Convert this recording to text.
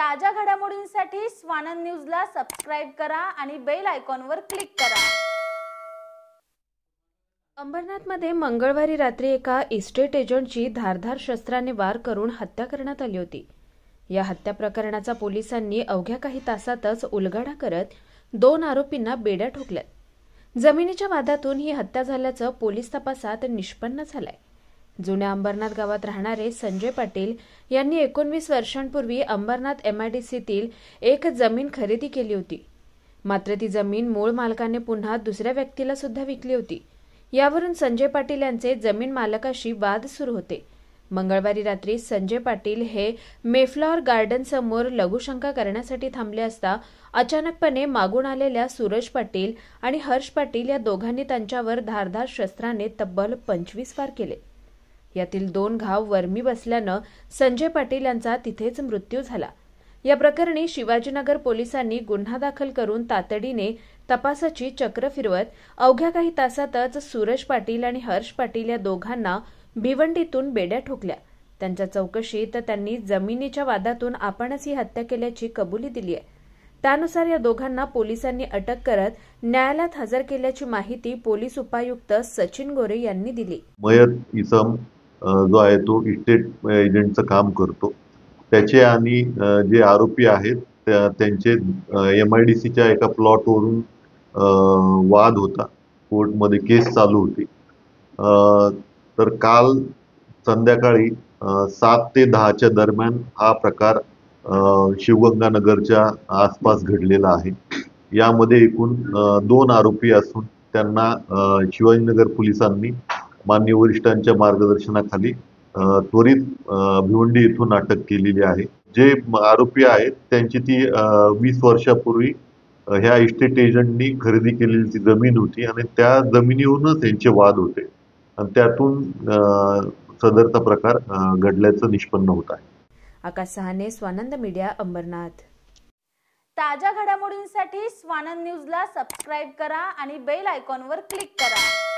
ताज्या घडामोडींसाठी स्वानंद न्यूजला सबस्क्राईब करा आणि बेल आयकॉनवर क्लिक करा अंबरनाथमध्ये मंगळवारी रात्री एका इस्टेट एजंटची धारधार शस्त्राने वार करून हत्या करण्यात आली होती या हत्या प्रकरणाचा पोलिसांनी अवघ्या काही तासातच उलगडा करत दोन आरोपींना बेड्या ठोकल्यात जमिनीच्या वादातून ही हत्या झाल्याचं पोलीस तपासात निष्पन्न झालंय जुन्या अंबरनाथ गावात राहणारे संजय पाटील यांनी एकोणवीस वर्षांपूर्वी अंबरनाथ एमआयडीसीतील एक जमीन खरेदी केली होती मात्र ती जमीन मूळ मालकाने पुन्हा दुसऱ्या व्यक्तीला सुद्धा विकली होती यावरून संजय पाटील यांचे जमीन मालकाशी वाद सुरू होते मंगळवारी रात्री संजय पाटील हे मेफ्लॉर गार्डन समोर लघुशंका करण्यासाठी थांबले असता अचानकपणे मागून आलेल्या सूरज पाटील आणि हर्ष पाटील या दोघांनी त्यांच्यावर धारधार शस्त्राने तब्बल पंचवीस वार केले यातील दोन घाव वर्मी बसल्यानं संजय पाटील यांचा तिथेच मृत्यू झाला या प्रकरणी शिवाजीनगर पोलिसांनी गुन्हा दाखल करून तातडीने तपासाची चक्र फिरवत अवघ्या काही तासातच सूरज पाटील आणि हर्ष पाटील या दोघांना भिवंडीतून बेड्या ठोकल्या त्यांच्या चौकशीत त्यांनी जमिनीच्या वादातून आपणच ही हत्या केल्याची कबुली दिली आहे त्यानुसार या दोघांना पोलिसांनी अटक करत न्यायालयात हजर केल्याची माहिती पोलीस उपायुक्त सचिन गोरे यांनी दिली मयत इसम जो आहे तो इस्टेट एजंटचं काम करतो त्याचे आणि जे आरोपी आहेत त्यांचे एम आय डी सीच्या एका प्लॉटवरून वाद होता मध्ये केस चालू होती तर काल संध्याकाळी सात ते दहाच्या दरम्यान हा प्रकार शिवगंगानगरच्या आसपास घडलेला आहे यामध्ये एकूण दोन आरोपी असून त्यांना शिवाजीनगर पोलिसांनी मान्य वरिष्ठांच्या मार्गदर्शनाखाली त्वरित भिवंडी इथून अटक केलेली आहे जे आरोपी आहेत त्यांची ती वीस वर्षापूर्वी ह्या इस्टेट एजंटनी खरेदी केलेली ती जमीन होती आणि त्या जमिनीवरूनच त्यांचे वाद होते आणि त्यातून सदरचा प्रकार घडल्याचं निष्पन्न होत आहे आकाश सहाने स्वानंद मीडिया अंबरनाथ ताज्या घडामोडींसाठी स्वानंद न्यूजला सबस्क्राईब करा आणि बेल आयकॉनवर क्लिक करा